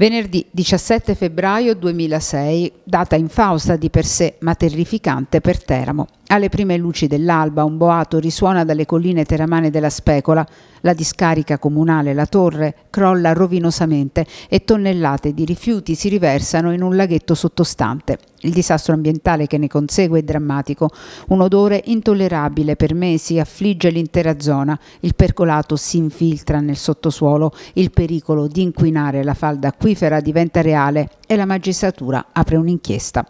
Venerdì 17 febbraio 2006, data infausta di per sé ma terrificante per Teramo. Alle prime luci dell'alba un boato risuona dalle colline teramane della Specola, la discarica comunale La Torre crolla rovinosamente e tonnellate di rifiuti si riversano in un laghetto sottostante. Il disastro ambientale che ne consegue è drammatico. Un odore intollerabile per mesi affligge l'intera zona. Il percolato si infiltra nel sottosuolo, il pericolo di inquinare la falda acquifera diventa reale e la magistratura apre un'inchiesta.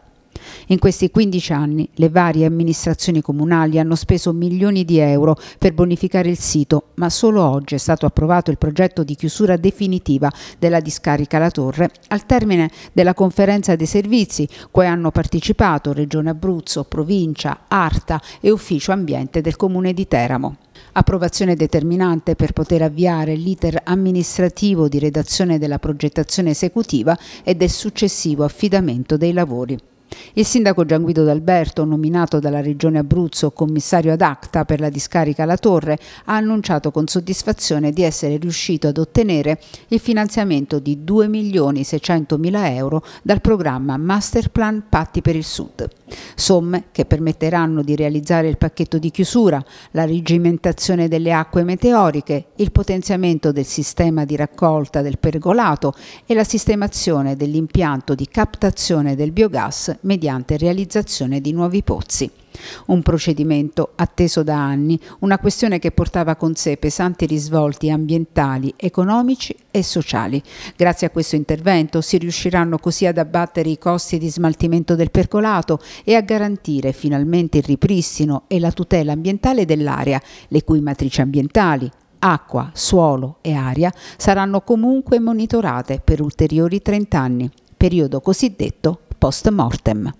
In questi 15 anni le varie amministrazioni comunali hanno speso milioni di euro per bonificare il sito, ma solo oggi è stato approvato il progetto di chiusura definitiva della discarica La Torre al termine della conferenza dei servizi, cui hanno partecipato Regione Abruzzo, Provincia, Arta e Ufficio Ambiente del Comune di Teramo. Approvazione determinante per poter avviare l'iter amministrativo di redazione della progettazione esecutiva e del successivo affidamento dei lavori. Il sindaco Gian Guido D'Alberto, nominato dalla Regione Abruzzo commissario ad acta per la discarica La Torre, ha annunciato con soddisfazione di essere riuscito ad ottenere il finanziamento di 2 milioni 600 mila euro dal programma Masterplan Patti per il Sud. Somme che permetteranno di realizzare il pacchetto di chiusura, la rigimentazione delle acque meteoriche, il potenziamento del sistema di raccolta del pergolato e la sistemazione dell'impianto di captazione del biogas mediante mediante realizzazione di nuovi pozzi. Un procedimento atteso da anni, una questione che portava con sé pesanti risvolti ambientali, economici e sociali. Grazie a questo intervento si riusciranno così ad abbattere i costi di smaltimento del percolato e a garantire finalmente il ripristino e la tutela ambientale dell'area, le cui matrici ambientali, acqua, suolo e aria saranno comunque monitorate per ulteriori 30 anni, periodo cosiddetto post mortem.